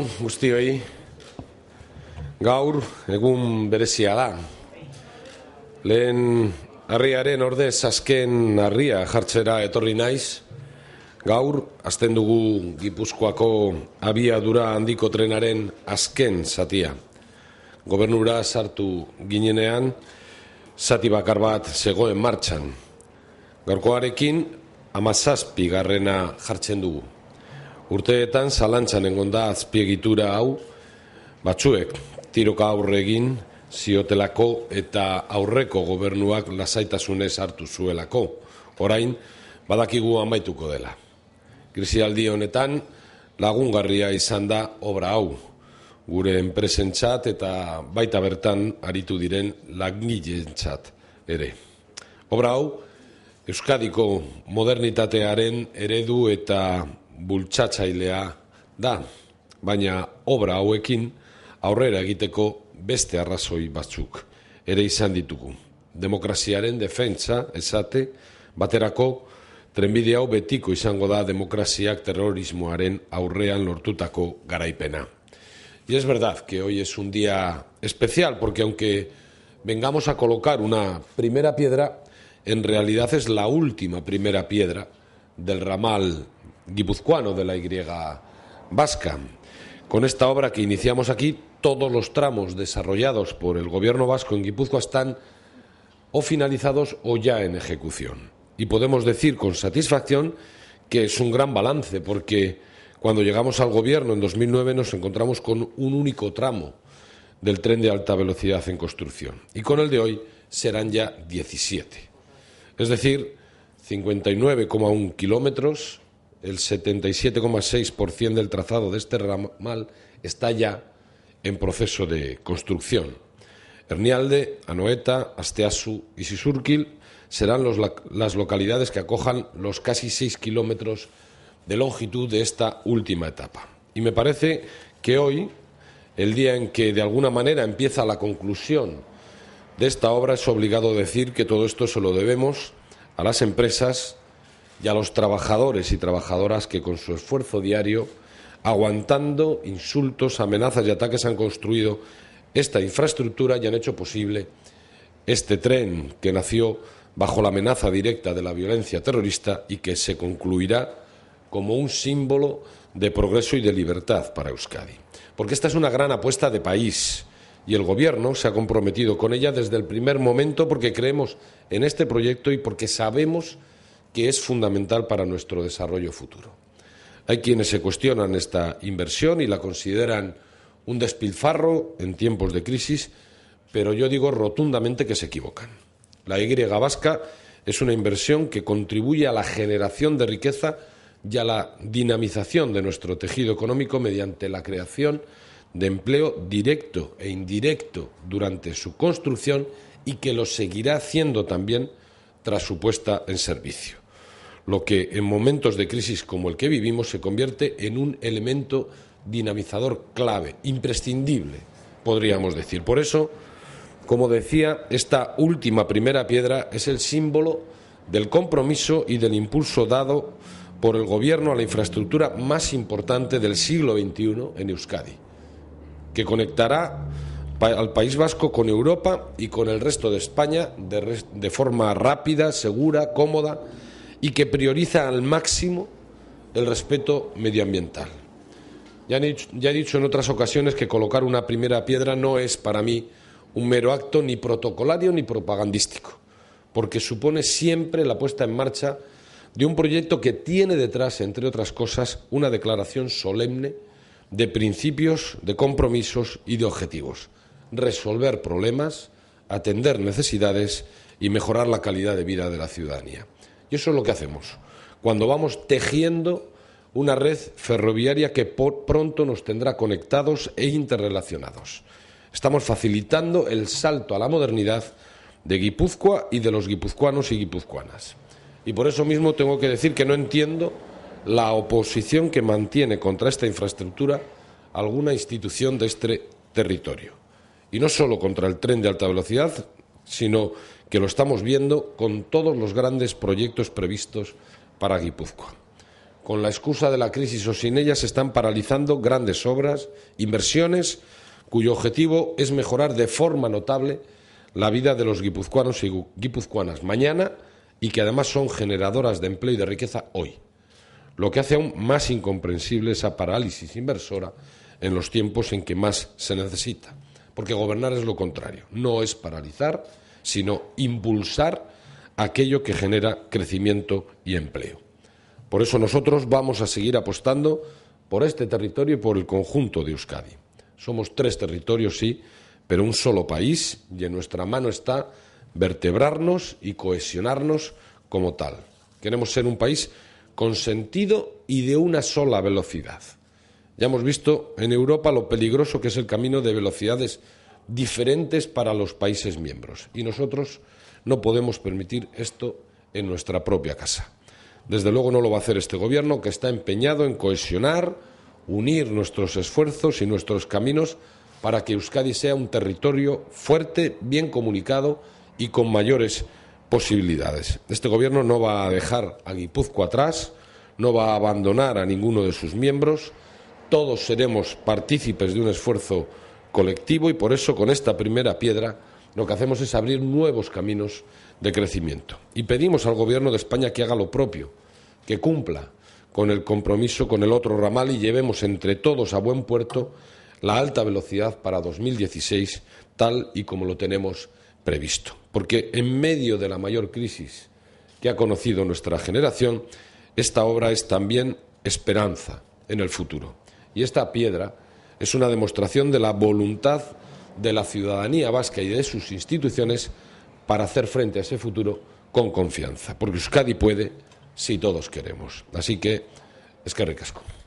Guztioi, gaur egun berezia da. Lehen harriaren ordez azken harria jartzera etorri naiz, gaur azten dugu Gipuzkoako abiadura handiko trenaren azken zatia. Gobernura sartu ginenean, zati bakar bat zegoen martxan. Gaurkoarekin, amazazpi garrena jartzen dugu. Urteetan zalantzan egon da azpiegitura hau batzuek tiroka aurre egin ziotelako eta aurreko gobernuak lasaitasunez hartu zuelako. Orain badakigu amaituko dela. Krisialdi honetan lagungarria izan da obra hau gure enpresentzat eta baita bertan aritu diren langileentzat ere. Obra hau Euskadiko modernitatearen eredu eta bultzatzailea da, baina obra hauekin aurrera egiteko beste arrazoi batzuk ere izan ditugu. Demokraziaren defentsa esate baterako trenbide hau betiko izango da demokraziak terrorismoaren aurrean lortutako garaipena. Y es verdad que hoy es un día especial porque aunque vengamos a colocar una primera piedra, en realidad es la última primera piedra del ramal guipuzcoano de la Y vasca. Con esta obra que iniciamos aquí, todos los tramos desarrollados por el gobierno vasco en Guipúzcoa están o finalizados o ya en ejecución. Y podemos decir con satisfacción que es un gran balance, porque cuando llegamos al gobierno en 2009 nos encontramos con un único tramo del tren de alta velocidad en construcción. Y con el de hoy serán ya 17. Es decir, 59,1 kilómetros el 77,6% del trazado de este ramal está ya en proceso de construcción. Hernialde, Anoeta, Asteasu y Sisurquil serán las localidades que acojan los casi 6 kilómetros de longitud de esta última etapa. Y me parece que hoy, el día en que de alguna manera empieza la conclusión de esta obra, es obligado decir que todo esto se lo debemos a las empresas, y a los trabajadores y trabajadoras que con su esfuerzo diario, aguantando insultos, amenazas y ataques, han construido esta infraestructura y han hecho posible este tren que nació bajo la amenaza directa de la violencia terrorista y que se concluirá como un símbolo de progreso y de libertad para Euskadi. Porque esta es una gran apuesta de país y el Gobierno se ha comprometido con ella desde el primer momento porque creemos en este proyecto y porque sabemos que es fundamental para nuestro desarrollo futuro. Hay quienes se cuestionan esta inversión y la consideran un despilfarro en tiempos de crisis, pero yo digo rotundamente que se equivocan. La Y vasca es una inversión que contribuye a la generación de riqueza y a la dinamización de nuestro tejido económico mediante la creación de empleo directo e indirecto durante su construcción y que lo seguirá haciendo también tras su puesta en servicio lo que en momentos de crisis como el que vivimos se convierte en un elemento dinamizador clave, imprescindible, podríamos decir. Por eso, como decía, esta última primera piedra es el símbolo del compromiso y del impulso dado por el Gobierno a la infraestructura más importante del siglo XXI en Euskadi, que conectará al País Vasco con Europa y con el resto de España de, forma rápida, segura, cómoda y que prioriza al máximo el respeto medioambiental. Ya he, dicho, en otras ocasiones que colocar una primera piedra no es para mí un mero acto ni protocolario ni propagandístico, porque supone siempre la puesta en marcha de un proyecto que tiene detrás, entre otras cosas, una declaración solemne de principios, de compromisos y de objetivos. Resolver problemas, atender necesidades y mejorar la calidad de vida de la ciudadanía. Y eso es lo que hacemos. Cuando vamos tejiendo una red ferroviaria que por pronto nos tendrá conectados e interrelacionados. Estamos facilitando el salto a la modernidad de Guipúzcoa y de los guipuzcoanos y guipuzcoanas. Y por eso mismo tengo que decir que no entiendo la oposición que mantiene contra esta infraestructura alguna institución de este territorio. Y no solo contra el tren de alta velocidad, sino que lo estamos viendo con todos los grandes proyectos previstos para Guipúzcoa. Con la excusa de la crisis o sin ella se están paralizando grandes obras, inversiones, cuyo objetivo es mejorar de forma notable la vida de los guipuzcoanos y guipuzcoanas mañana y que además son generadoras de empleo y de riqueza hoy, lo que hace aún más incomprensible esa parálisis inversora en los tiempos en que más se necesita, porque gobernar es lo contrario, no es paralizar, sino impulsar aquello que genera crecimiento y empleo. Por eso nosotros vamos a seguir apostando por este territorio y por el conjunto de Euskadi. Somos tres territorios, sí, pero un solo país y en nuestra mano está vertebrarnos y cohesionarnos como tal. Queremos ser un país con sentido y de una sola velocidad. Ya hemos visto en Europa lo peligroso que es el camino de velocidades diferentes para los países miembros. Y nosotros no podemos permitir esto en nuestra propia casa. Desde luego no lo va a hacer este Gobierno, que está empeñado en cohesionar, unir nuestros esfuerzos y nuestros caminos para que Euskadi sea un territorio fuerte, bien comunicado y con mayores posibilidades. Este Gobierno no va a dejar a Guipúzcoa atrás, no va a abandonar a ninguno de sus miembros. Todos seremos partícipes de un esfuerzo colectivo y por eso con esta primera piedra lo que hacemos es abrir nuevos caminos de crecimiento. Y pedimos al Gobierno de España que haga lo propio, que cumpla con el compromiso con el otro ramal y llevemos entre todos a buen puerto la alta velocidad para 2016, tal y como lo tenemos previsto. Porque en medio de la mayor crisis que ha conocido nuestra generación, esta obra es también esperanza en el futuro. Y esta piedra es una demostración de la voluntad de la ciudadanía vasca y de sus instituciones para hacer frente a ese futuro con confianza, porque Euskadi puede si todos queremos. Así que es que recasco.